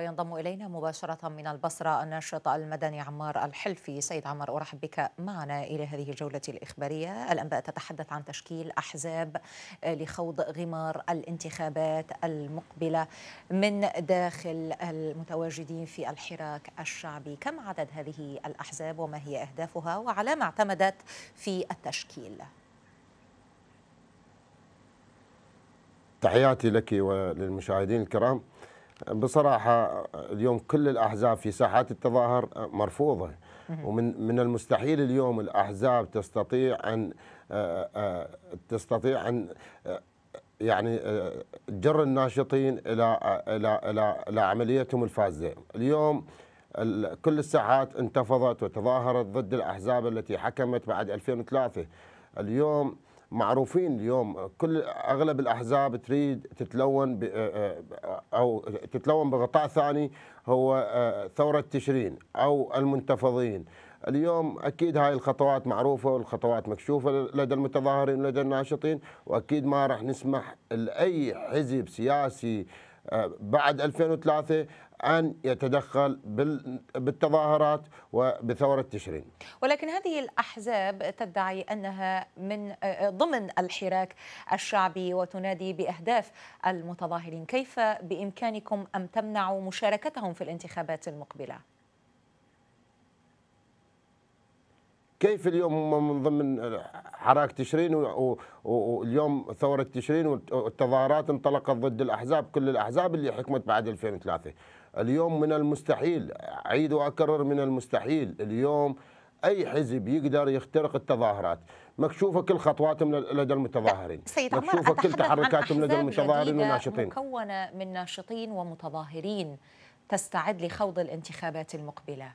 ينضم إلينا مباشرة من البصرة الناشط المدني عمار الحلفي سيد عمر أرحب بك معنا إلى هذه الجولة الإخبارية الأنباء تتحدث عن تشكيل أحزاب آه، لخوض غمار الانتخابات المقبلة من داخل المتواجدين في الحراك الشعبي كم عدد هذه الأحزاب وما هي أهدافها وعلى ما اعتمدت في التشكيل تحياتي لك وللمشاهدين الكرام بصراحه اليوم كل الاحزاب في ساحات التظاهر مرفوضه ومن من المستحيل اليوم الاحزاب تستطيع ان آه، آه، تستطيع ان آه، يعني جر الناشطين الى الى الى, إلى عمليتهم الفازه اليوم كل الساحات انتفضت وتظاهرت ضد الاحزاب التي حكمت بعد 2003 اليوم معروفين اليوم كل اغلب الاحزاب تريد تتلون آه، آه، او تتلون بغطاء ثاني هو آه، ثوره تشرين او المنتفضين اليوم اكيد هاي الخطوات معروفه والخطوات مكشوفه لدى المتظاهرين ولدى الناشطين واكيد ما راح نسمح لاي حزب سياسي بعد 2003 أن يتدخل بالتظاهرات وبثورة تشرين ولكن هذه الأحزاب تدعي أنها من ضمن الحراك الشعبي وتنادي بأهداف المتظاهرين كيف بإمكانكم أن تمنعوا مشاركتهم في الانتخابات المقبلة؟ كيف اليوم هم من ضمن حراك تشرين واليوم ثورة تشرين والتظاهرات انطلقت ضد الأحزاب كل الأحزاب اللي حكمت بعد 2003 اليوم من المستحيل أعيد وأكرر من المستحيل اليوم أي حزب يقدر يخترق التظاهرات مكشوفه كل خطواتهم لدى المتظاهرين سيد عمر مكشوفه كل تحركاتهم لدى المتظاهرين والناشطين مكونه من ناشطين ومتظاهرين تستعد لخوض الانتخابات المقبله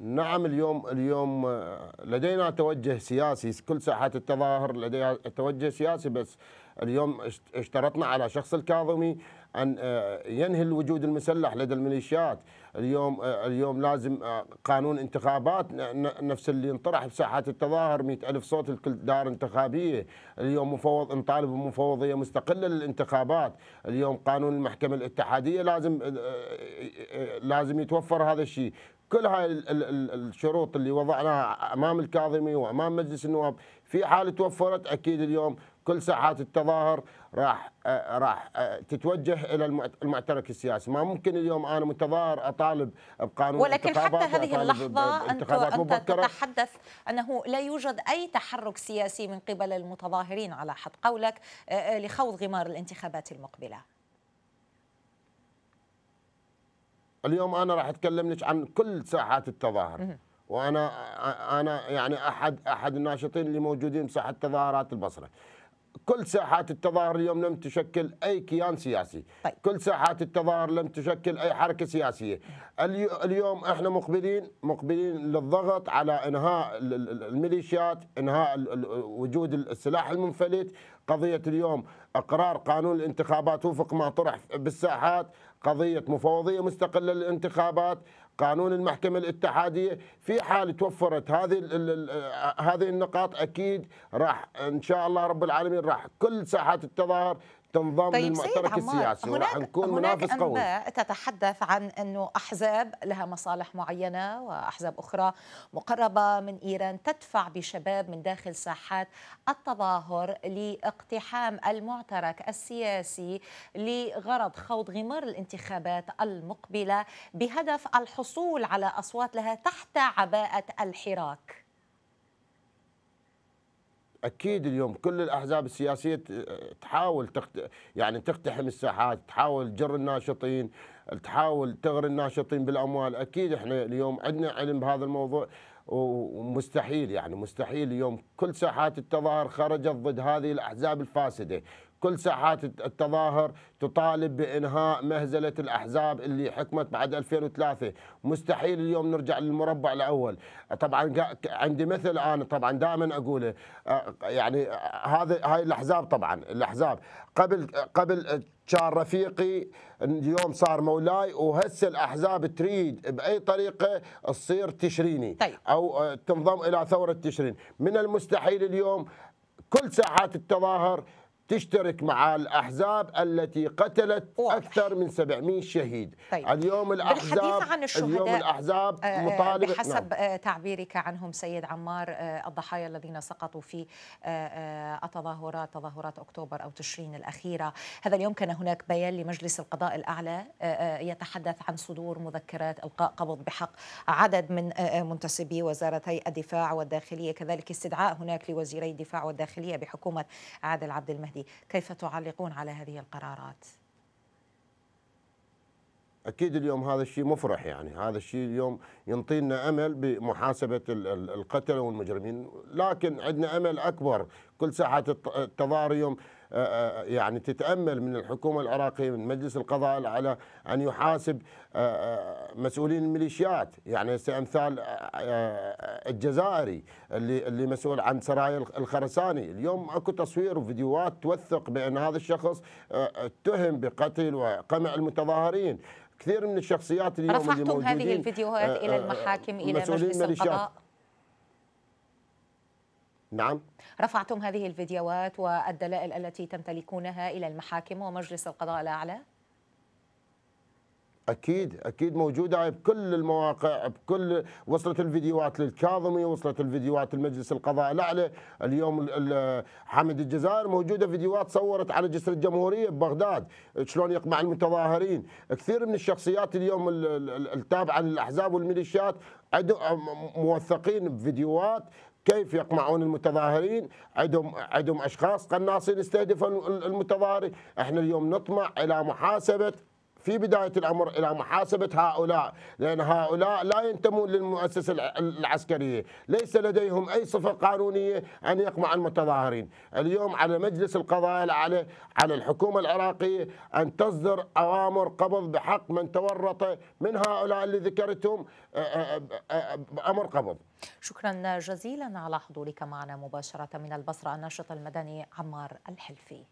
نعم اليوم اليوم آه، لدينا توجه سياسي كل ساحات التظاهر لديها توجه سياسي بس اليوم اشترطنا على شخص الكاظمي ان آه، ينهي الوجود المسلح لدى الميليشيات اليوم آه، اليوم لازم آه، قانون انتخابات نفس اللي انطرح بساحات التظاهر مئة ألف صوت لكل دار انتخابية اليوم مفوض نطالب بمفوضية مستقلة للانتخابات اليوم قانون المحكمة الاتحادية لازم لازم يتوفر هذا الشيء كل هاي الشروط اللي وضعناها امام الكاظمي وامام مجلس النواب في حال توفرت اكيد اليوم كل ساحات التظاهر راح آه، راح آه، تتوجه الى المعترك السياسي، ما ممكن اليوم انا متظاهر اطالب بقانون ولكن حتى هذه اللحظه انت مبكرة. تتحدث انه لا يوجد اي تحرك سياسي من قبل المتظاهرين على حد قولك آه، لخوض غمار الانتخابات المقبله. اليوم انا راح اتكلم لك عن كل ساحات التظاهر وانا انا يعني احد احد الناشطين اللي موجودين بساحه تظاهرات البصره. كل ساحات التظاهر اليوم لم تشكل اي كيان سياسي طيب. كل ساحات التظاهر لم تشكل اي حركه سياسيه اليوم احنا مقبلين مقبلين للضغط على انهاء الميليشيات انهاء وجود السلاح المنفلت قضيه اليوم اقرار قانون الانتخابات وفق ما طرح بالساحات قضيه مفوضيه مستقله للانتخابات قانون المحكمة الاتحادية في حال توفرت هذه آه، هذه النقاط أكيد راح إن شاء الله رب العالمين راح كل ساحات التظاهر تنضم طيب للمعترك السياسي وراح نكون منافس قوي هناك تتحدث عن أنه أحزاب لها مصالح معينة وأحزاب أخرى مقربة من إيران تدفع بشباب من داخل ساحات التظاهر لاقتحام المعترك السياسي لغرض خوض غمار الانتخابات المقبلة بهدف الحصول على أصوات لها تحت عباءة الحراك اكيد اليوم كل الاحزاب السياسيه تحاول تقت... يعني تقتحم الساحات، تحاول جر الناشطين، تحاول تغري الناشطين بالاموال، اكيد احنا اليوم عندنا علم بهذا الموضوع ومستحيل يعني مستحيل اليوم كل ساحات التظاهر خرجت ضد هذه الاحزاب الفاسده، كل ساحات التظاهر تطالب بانهاء مهزله الاحزاب اللي حكمت بعد 2003 مستحيل اليوم نرجع للمربع الاول طبعا عندي مثل انا طبعا دائما اقوله يعني هذا هاي الاحزاب طبعا الاحزاب قبل قبل كان رفيقي اليوم صار مولاي وهسه الاحزاب تريد باي طريقه تصير تشريني طيب. او تنضم الى ثوره تشرين من المستحيل اليوم كل ساحات التظاهر تشترك مع الأحزاب التي قتلت واضح. أكثر من 700 شهيد طيب. اليوم الأحزاب عن الشهداء اليوم الأحزاب آه، آه، مطالبة بحسب نعم. آه، تعبيرك عنهم سيد عمار الضحايا الذين سقطوا في التظاهرات تظاهرات أكتوبر أو تشرين الأخيرة هذا اليوم كان هناك بيان لمجلس القضاء الأعلى يتحدث عن صدور مذكرات إلقاء قبض بحق عدد من منتسبي وزارتي الدفاع والداخلية كذلك استدعاء هناك لوزيري الدفاع والداخلية بحكومة عادل عبد المهدي السعودي كيف تعلقون على هذه القرارات اكيد اليوم هذا الشيء مفرح يعني هذا الشيء اليوم ينطينا امل بمحاسبه القتله والمجرمين لكن عندنا امل اكبر كل ساعه التضاريم يعني تتامل من الحكومه العراقيه من مجلس القضاء على ان يحاسب آه، آه، مسؤولين الميليشيات يعني امثال آه، الجزائري اللي اللي مسؤول عن سرايا الخرساني اليوم اكو تصوير وفيديوهات توثق بان هذا الشخص اتهم بقتل وقمع المتظاهرين كثير من الشخصيات اليوم رفعتم اللي موجودين هذه الفيديوهات الى المحاكم الى مجلس القضاء نعم رفعتم هذه الفيديوهات والدلائل التي تمتلكونها إلى المحاكم ومجلس القضاء الأعلى؟ اكيد اكيد موجوده بكل المواقع بكل وصلت الفيديوهات للكاظمي وصلت الفيديوهات لمجلس القضاء الاعلى اليوم حمد الجزائر موجوده فيديوهات صورت على جسر الجمهوريه ببغداد شلون يقمع المتظاهرين كثير من الشخصيات اليوم التابعه للاحزاب والميليشيات موثقين بفيديوهات كيف يقمعون المتظاهرين عندهم عندهم اشخاص قناصين يستهدفون المتظاهرين احنا اليوم نطمع الى محاسبه في بداية الأمر إلى محاسبة هؤلاء لأن هؤلاء لا ينتمون للمؤسسة العسكرية ليس لديهم أي صفة قانونية أن يقمع المتظاهرين اليوم على مجلس القضاء على على الحكومة العراقية أن تصدر أوامر قبض بحق من تورط من هؤلاء اللي ذكرتهم أمر قبض شكرا جزيلا على حضورك معنا مباشرة من البصرة الناشط المدني عمار الحلفي